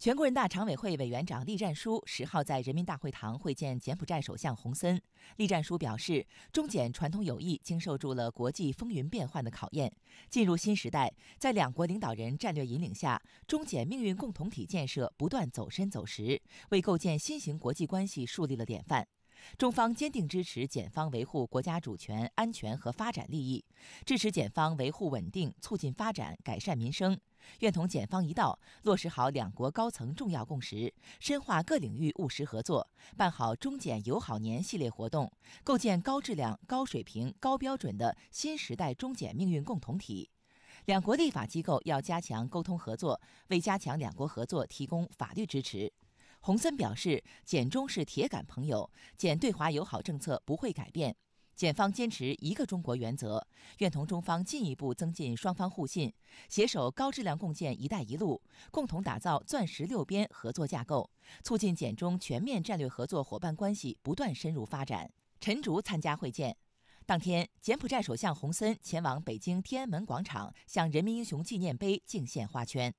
全国人大常委会委员长栗战书十号在人民大会堂会见柬埔寨首相洪森。栗战书表示，中柬传统友谊经受住了国际风云变幻的考验，进入新时代，在两国领导人战略引领下，中柬命运共同体建设不断走深走实，为构建新型国际关系树立了典范。中方坚定支持柬方维护国家主权、安全和发展利益，支持柬方维护稳定、促进发展、改善民生，愿同柬方一道落实好两国高层重要共识，深化各领域务实合作，办好中柬友好年系列活动，构建高质量、高水平、高标准的新时代中柬命运共同体。两国立法机构要加强沟通合作，为加强两国合作提供法律支持。洪森表示，柬中是铁杆朋友，柬对华友好政策不会改变。柬方坚持一个中国原则，愿同中方进一步增进双方互信，携手高质量共建“一带一路”，共同打造“钻石六边”合作架构，促进柬中全面战略合作伙伴关系不断深入发展。陈竺参加会见。当天，柬埔寨首相洪森前往北京天安门广场，向人民英雄纪念碑敬献花圈。